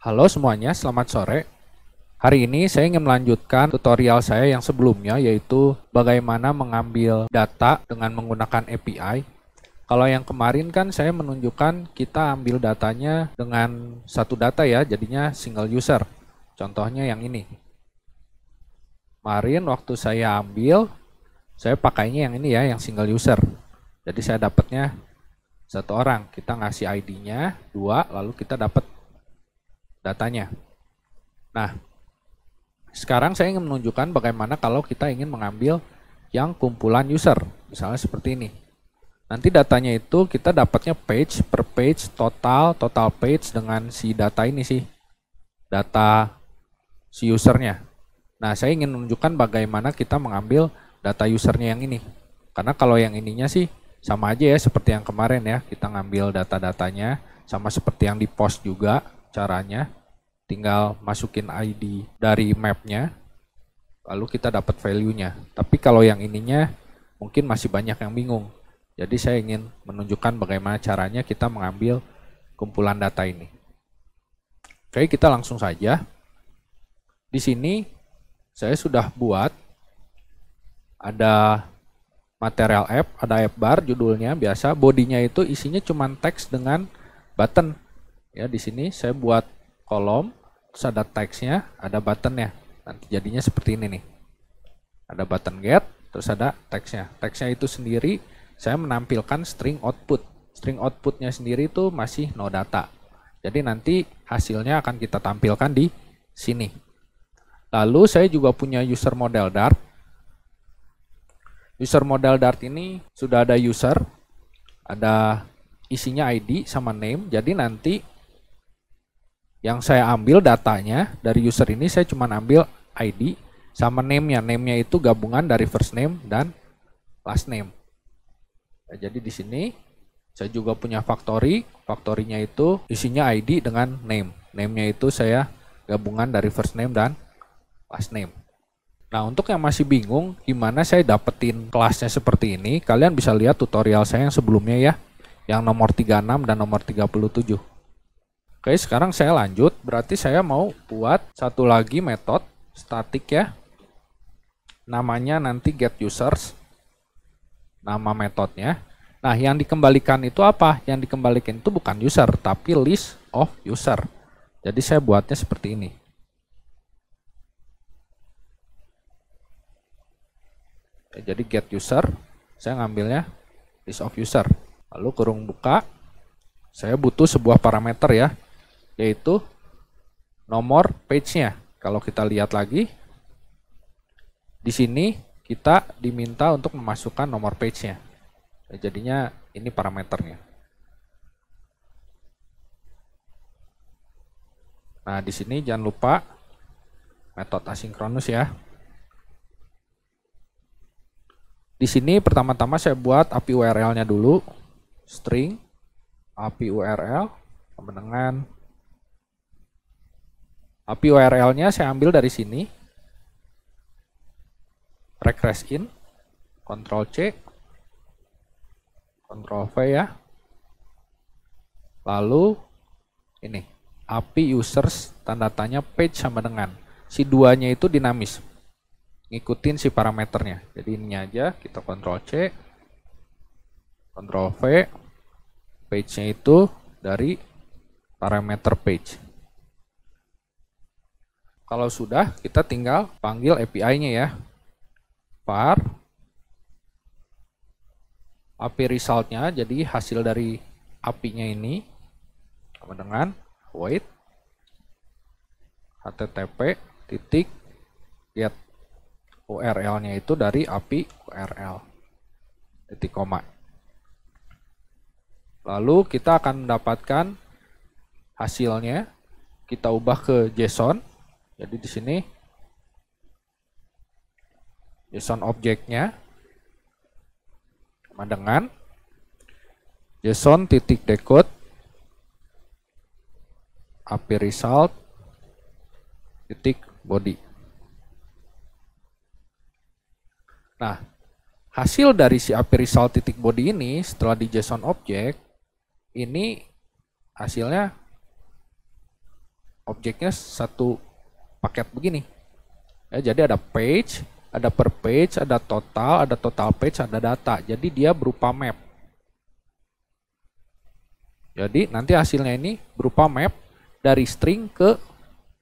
Halo semuanya, selamat sore. Hari ini saya ingin melanjutkan tutorial saya yang sebelumnya yaitu bagaimana mengambil data dengan menggunakan API. Kalau yang kemarin kan saya menunjukkan kita ambil datanya dengan satu data ya, jadinya single user. Contohnya yang ini. Kemarin waktu saya ambil, saya pakainya yang ini ya, yang single user. Jadi saya dapatnya satu orang. Kita ngasih ID-nya dua, lalu kita dapat datanya. Nah, sekarang saya ingin menunjukkan bagaimana kalau kita ingin mengambil yang kumpulan user, misalnya seperti ini. Nanti datanya itu kita dapatnya page per page total, total page dengan si data ini sih, data si usernya. Nah, saya ingin menunjukkan bagaimana kita mengambil data usernya yang ini. Karena kalau yang ininya sih sama aja ya seperti yang kemarin ya, kita ngambil data-datanya sama seperti yang di post juga, caranya tinggal masukin ID dari mapnya lalu kita dapat value-nya tapi kalau yang ininya mungkin masih banyak yang bingung jadi saya ingin menunjukkan bagaimana caranya kita mengambil kumpulan data ini oke kita langsung saja di sini saya sudah buat ada material app ada app bar judulnya biasa bodinya itu isinya cuma teks dengan button ya di sini saya buat kolom terus ada teksnya ada buttonnya nanti jadinya seperti ini nih ada button get terus ada teksnya teksnya itu sendiri saya menampilkan string output string outputnya sendiri itu masih no data jadi nanti hasilnya akan kita tampilkan di sini lalu saya juga punya user model dart user model dart ini sudah ada user ada isinya ID sama name jadi nanti yang saya ambil datanya dari user ini saya cuma ambil ID sama name-nya. Name-nya itu gabungan dari first name dan last name. Nah, jadi di sini saya juga punya factory. Factory-nya itu isinya ID dengan name. Name-nya itu saya gabungan dari first name dan last name. Nah, untuk yang masih bingung gimana saya dapetin kelasnya seperti ini, kalian bisa lihat tutorial saya yang sebelumnya ya, yang nomor 36 dan nomor 37. Oke, sekarang saya lanjut. Berarti saya mau buat satu lagi metode statik ya. Namanya nanti get users. Nama metodenya. Nah, yang dikembalikan itu apa? Yang dikembalikan itu bukan user, tapi list of user. Jadi saya buatnya seperti ini. jadi get user, saya ngambilnya list of user. Lalu kurung buka, saya butuh sebuah parameter ya yaitu nomor page-nya. Kalau kita lihat lagi, di sini kita diminta untuk memasukkan nomor page-nya. Nah, jadinya ini parameternya. Nah, di sini jangan lupa metode asinkronus ya. Di sini pertama-tama saya buat API URL-nya dulu, string API URL sama dengan API URL-nya saya ambil dari sini. Regress in, control C, control V ya. Lalu ini API users tanda tanya page sama dengan si duanya itu dinamis. Ngikutin si parameternya. Jadi ini aja kita control C, control V, page-nya itu dari parameter page. Kalau sudah, kita tinggal panggil API-nya ya. var API result-nya, jadi hasil dari API-nya ini sama dengan wait http titik get URL-nya itu dari API URL titik koma. Lalu kita akan mendapatkan hasilnya kita ubah ke JSON jadi di sini JSON ya, objeknya sama dengan JSON ya, titik decode API result titik body. Nah, hasil dari si API result titik body ini setelah di JSON objek ini hasilnya objeknya satu paket begini. Ya, jadi ada page, ada per page, ada total, ada total page, ada data. Jadi dia berupa map. Jadi nanti hasilnya ini berupa map dari string ke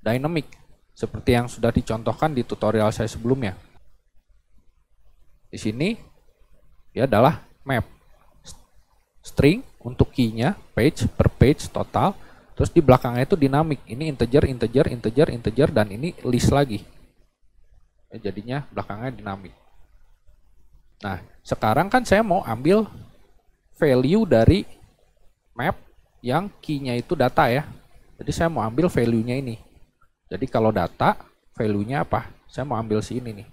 dynamic seperti yang sudah dicontohkan di tutorial saya sebelumnya. Di sini dia adalah map string untuk key-nya, page per page total Terus di belakangnya itu dinamik. Ini integer, integer, integer, integer, dan ini list lagi. Ya, jadinya belakangnya dinamik. Nah, sekarang kan saya mau ambil value dari map yang key itu data ya. Jadi saya mau ambil value-nya ini. Jadi kalau data, value-nya apa? Saya mau ambil si ini nih.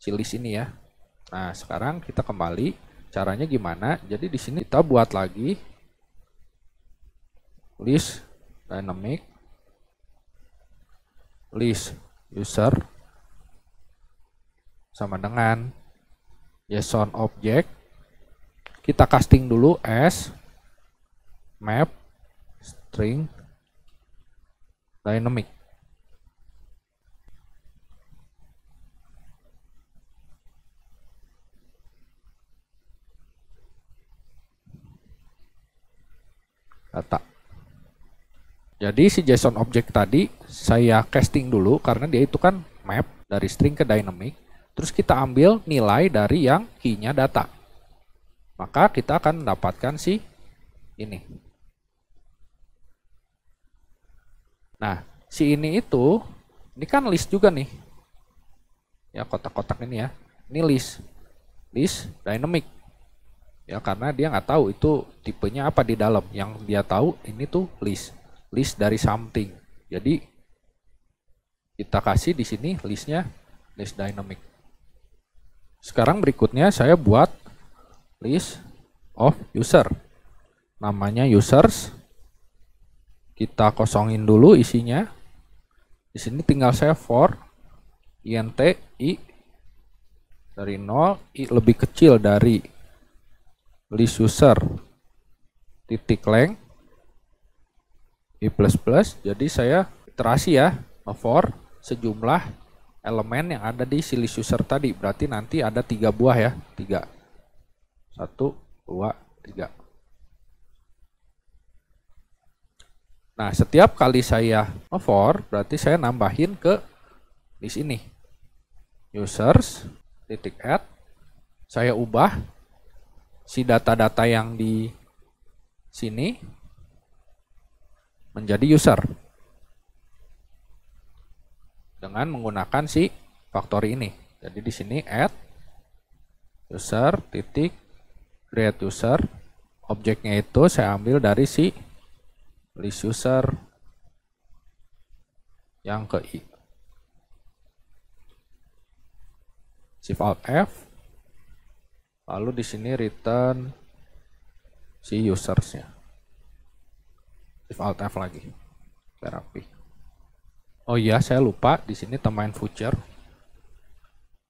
Si list ini ya. Nah, sekarang kita kembali. Caranya gimana? Jadi di sini kita buat lagi list dynamic list user sama dengan JSON object kita casting dulu as map string dynamic data jadi si JSON object tadi saya casting dulu karena dia itu kan map dari string ke dynamic. Terus kita ambil nilai dari yang key-nya data. Maka kita akan mendapatkan si ini. Nah, si ini itu ini kan list juga nih. Ya kotak-kotak ini ya. Ini list. List dynamic. Ya karena dia nggak tahu itu tipenya apa di dalam. Yang dia tahu ini tuh list list dari something. Jadi kita kasih di sini listnya list dynamic. Sekarang berikutnya saya buat list of user. Namanya users. Kita kosongin dulu isinya. Di sini tinggal saya for int i dari 0 i lebih kecil dari list user titik length I++. Jadi saya iterasi ya for sejumlah elemen yang ada di silis user tadi. Berarti nanti ada tiga buah ya. Tiga. Satu, dua, tiga. Nah, setiap kali saya for, berarti saya nambahin ke di sini. Users, titik add. Saya ubah si data-data yang di sini menjadi user dengan menggunakan si factory ini. Jadi di sini add user titik create user objeknya itu saya ambil dari si list user yang ke i. Shift Alt F lalu di sini return si usersnya. Shift Alt F lagi. Terapi. Oh iya, saya lupa di sini tambahin future.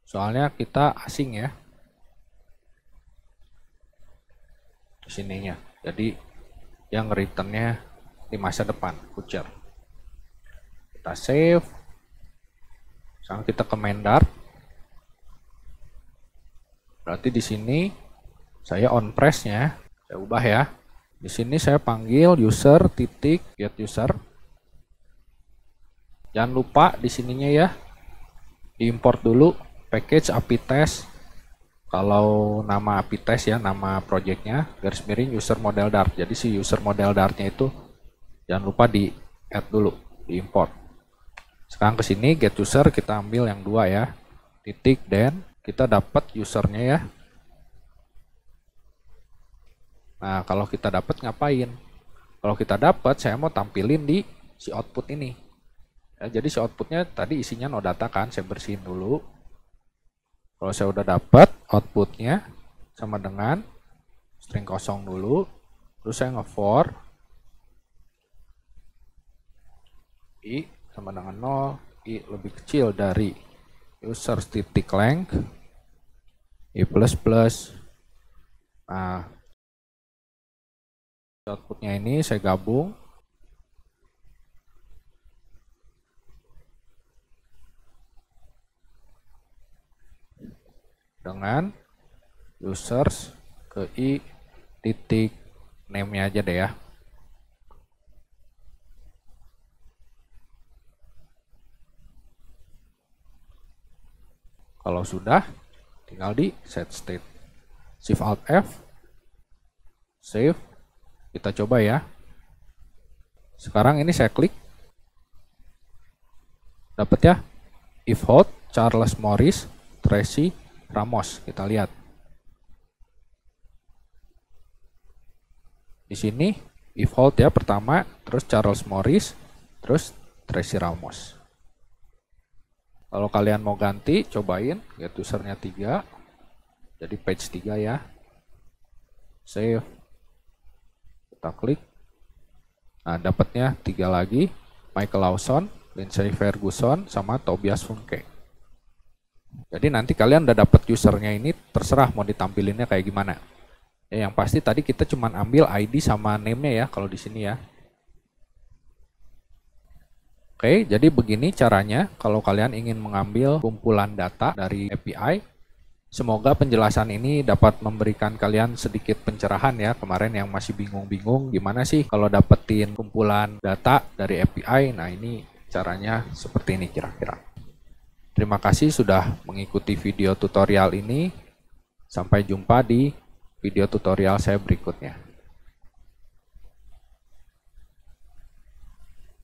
Soalnya kita asing ya. Di sininya. Jadi yang returnnya di masa depan, future. Kita save. Sekarang kita ke dart Berarti di sini saya on press-nya, saya ubah ya. Di sini saya panggil user titik get user. Jangan lupa di sininya ya diimport dulu package api test. Kalau nama api test ya nama projectnya garis miring user model dart. Jadi si user model dartnya itu jangan lupa di add dulu diimport. Sekarang ke sini get user kita ambil yang dua ya titik dan kita dapat usernya ya Nah, kalau kita dapat ngapain? Kalau kita dapat, saya mau tampilin di si output ini. Ya, jadi si outputnya tadi isinya no data kan, saya bersihin dulu. Kalau saya udah dapat outputnya sama dengan string kosong dulu, terus saya nge-for i sama dengan 0, i lebih kecil dari user titik length i plus plus. Nah, outputnya ini saya gabung dengan users ke i titik name-nya aja deh ya. Kalau sudah, tinggal di set state. Shift Alt F, save, kita coba ya. Sekarang ini saya klik. Dapat ya. If hot, Charles Morris, Tracy, Ramos. Kita lihat. Di sini if hot ya pertama, terus Charles Morris, terus Tracy Ramos. Kalau kalian mau ganti, cobain get usernya tiga Jadi page 3 ya. Save. Kita klik. Nah, dapatnya tiga lagi. Michael Lawson, Lindsay Ferguson, sama Tobias Funke. Jadi nanti kalian udah dapat usernya ini, terserah mau ditampilinnya kayak gimana. Ya, yang pasti tadi kita cuma ambil ID sama name-nya ya, kalau di sini ya. Oke, jadi begini caranya kalau kalian ingin mengambil kumpulan data dari API Semoga penjelasan ini dapat memberikan kalian sedikit pencerahan ya kemarin yang masih bingung-bingung gimana sih kalau dapetin kumpulan data dari API. Nah ini caranya seperti ini kira-kira. Terima kasih sudah mengikuti video tutorial ini. Sampai jumpa di video tutorial saya berikutnya.